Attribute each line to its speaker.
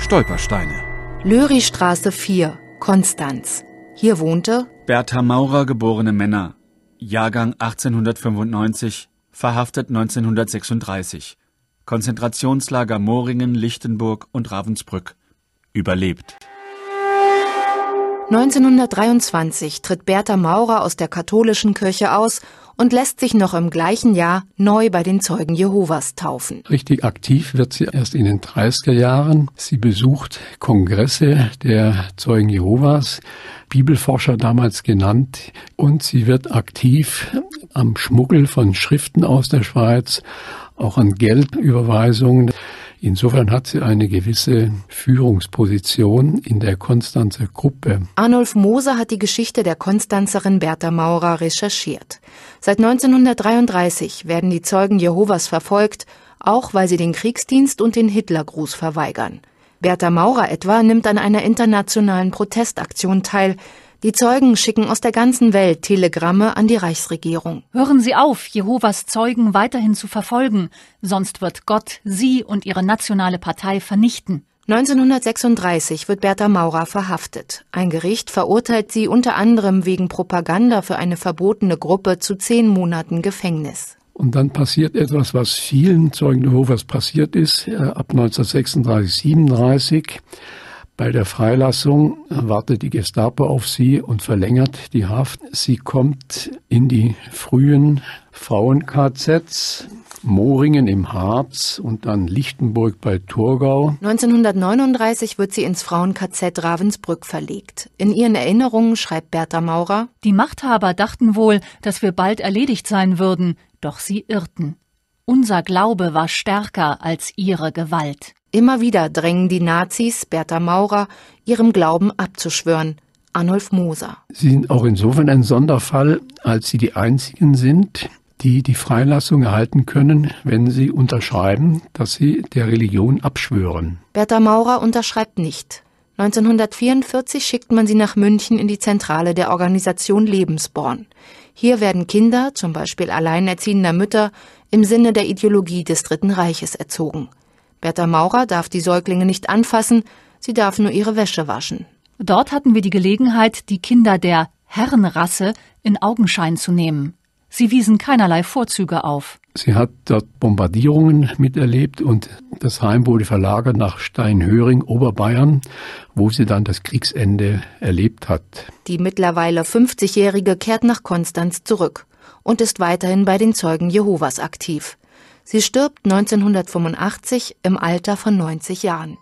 Speaker 1: Stolpersteine.
Speaker 2: Löristraße 4, Konstanz. Hier wohnte
Speaker 1: Bertha Maurer geborene Männer, Jahrgang 1895, verhaftet 1936. Konzentrationslager Moringen, Lichtenburg und Ravensbrück. Überlebt.
Speaker 2: 1923 tritt Bertha Maurer aus der katholischen Kirche aus und lässt sich noch im gleichen Jahr neu bei den Zeugen Jehovas taufen.
Speaker 1: Richtig aktiv wird sie erst in den 30er Jahren. Sie besucht Kongresse der Zeugen Jehovas, Bibelforscher damals genannt, und sie wird aktiv am Schmuggel von Schriften aus der Schweiz, auch an Geldüberweisungen. Insofern hat sie eine gewisse Führungsposition in der Konstanzer Gruppe.
Speaker 2: Arnulf Moser hat die Geschichte der Konstanzerin Bertha Maurer recherchiert. Seit 1933 werden die Zeugen Jehovas verfolgt, auch weil sie den Kriegsdienst und den Hitlergruß verweigern. Bertha Maurer etwa nimmt an einer internationalen Protestaktion teil, die Zeugen schicken aus der ganzen Welt Telegramme an die Reichsregierung.
Speaker 3: Hören Sie auf, Jehovas Zeugen weiterhin zu verfolgen, sonst wird Gott Sie und Ihre nationale Partei vernichten.
Speaker 2: 1936 wird Bertha Maurer verhaftet. Ein Gericht verurteilt sie unter anderem wegen Propaganda für eine verbotene Gruppe zu zehn Monaten Gefängnis.
Speaker 1: Und dann passiert etwas, was vielen Zeugen Jehovas passiert ist, äh, ab 1936, 37. Bei der Freilassung wartet die Gestapo auf sie und verlängert die Haft. Sie kommt in die frühen Frauen-KZs. Moringen im Harz und dann Lichtenburg bei Thurgau.
Speaker 2: 1939 wird sie ins Frauen-KZ Ravensbrück verlegt. In ihren Erinnerungen schreibt Bertha
Speaker 3: Maurer: Die Machthaber dachten wohl, dass wir bald erledigt sein würden, doch sie irrten. Unser Glaube war stärker als ihre Gewalt. Immer wieder drängen die
Speaker 2: Nazis Bertha Maurer, ihrem Glauben abzuschwören. Arnulf Moser.
Speaker 1: Sie sind auch insofern ein Sonderfall, als Sie die einzigen sind, die die Freilassung erhalten können, wenn sie unterschreiben, dass sie der Religion abschwören.
Speaker 2: Bertha Maurer unterschreibt nicht. 1944 schickt man sie nach München in die Zentrale der Organisation Lebensborn. Hier werden Kinder, zum Beispiel alleinerziehender Mütter, im Sinne der Ideologie des Dritten Reiches erzogen. Bertha Maurer darf die Säuglinge nicht anfassen,
Speaker 3: sie darf nur ihre Wäsche waschen. Dort hatten wir die Gelegenheit, die Kinder der Herrenrasse in Augenschein zu nehmen. Sie wiesen keinerlei Vorzüge auf.
Speaker 1: Sie hat dort Bombardierungen miterlebt und das Heim wurde verlagert nach Steinhöring, Oberbayern, wo sie dann das Kriegsende erlebt hat.
Speaker 2: Die mittlerweile 50-Jährige kehrt nach Konstanz zurück und ist weiterhin bei den Zeugen Jehovas aktiv. Sie stirbt 1985 im Alter von 90 Jahren